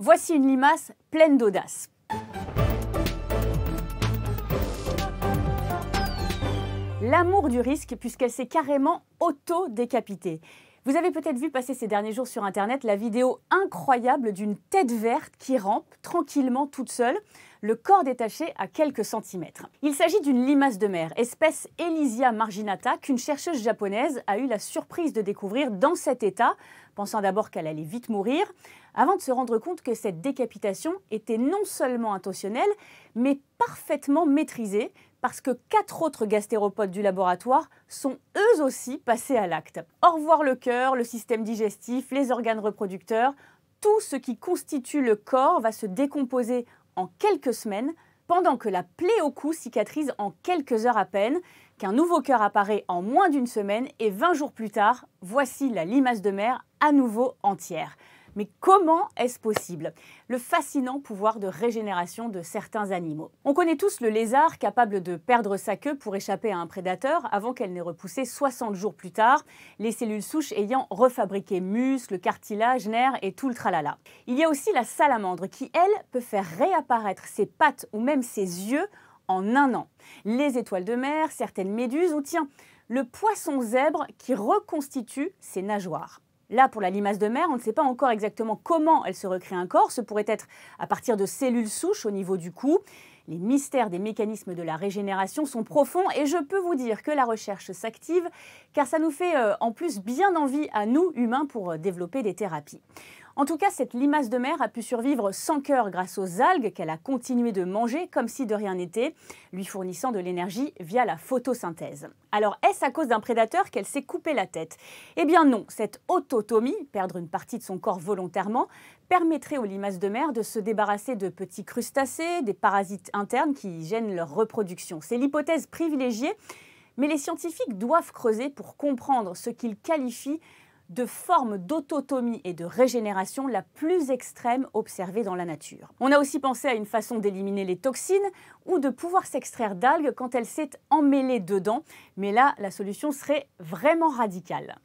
Voici une limace pleine d'audace. L'amour du risque, puisqu'elle s'est carrément auto-décapitée. Vous avez peut-être vu passer ces derniers jours sur Internet la vidéo incroyable d'une tête verte qui rampe tranquillement toute seule le corps détaché à quelques centimètres. Il s'agit d'une limace de mer, espèce Elysia marginata, qu'une chercheuse japonaise a eu la surprise de découvrir dans cet état, pensant d'abord qu'elle allait vite mourir, avant de se rendre compte que cette décapitation était non seulement intentionnelle, mais parfaitement maîtrisée, parce que quatre autres gastéropodes du laboratoire sont eux aussi passés à l'acte. Au revoir le cœur, le système digestif, les organes reproducteurs, tout ce qui constitue le corps va se décomposer en quelques semaines, pendant que la plaie au cou cicatrise en quelques heures à peine, qu'un nouveau cœur apparaît en moins d'une semaine et 20 jours plus tard, voici la limace de mer à nouveau entière. Mais comment est-ce possible Le fascinant pouvoir de régénération de certains animaux. On connaît tous le lézard capable de perdre sa queue pour échapper à un prédateur avant qu'elle n'ait repoussé 60 jours plus tard, les cellules souches ayant refabriqué muscles, cartilage, nerfs et tout le tralala. Il y a aussi la salamandre qui, elle, peut faire réapparaître ses pattes ou même ses yeux en un an. Les étoiles de mer, certaines méduses ou tiens, le poisson zèbre qui reconstitue ses nageoires. Là, pour la limace de mer, on ne sait pas encore exactement comment elle se recrée un corps. Ce pourrait être à partir de cellules souches au niveau du cou. Les mystères des mécanismes de la régénération sont profonds et je peux vous dire que la recherche s'active car ça nous fait euh, en plus bien envie à nous, humains, pour euh, développer des thérapies. En tout cas, cette limace de mer a pu survivre sans cœur grâce aux algues qu'elle a continué de manger comme si de rien n'était, lui fournissant de l'énergie via la photosynthèse. Alors est-ce à cause d'un prédateur qu'elle s'est coupée la tête Eh bien non, cette autotomie, perdre une partie de son corps volontairement, permettrait aux limaces de mer de se débarrasser de petits crustacés, des parasites internes qui gênent leur reproduction. C'est l'hypothèse privilégiée, mais les scientifiques doivent creuser pour comprendre ce qu'ils qualifient de forme d'autotomie et de régénération la plus extrême observée dans la nature. On a aussi pensé à une façon d'éliminer les toxines ou de pouvoir s'extraire d'algues quand elle s'est emmêlée dedans, mais là la solution serait vraiment radicale.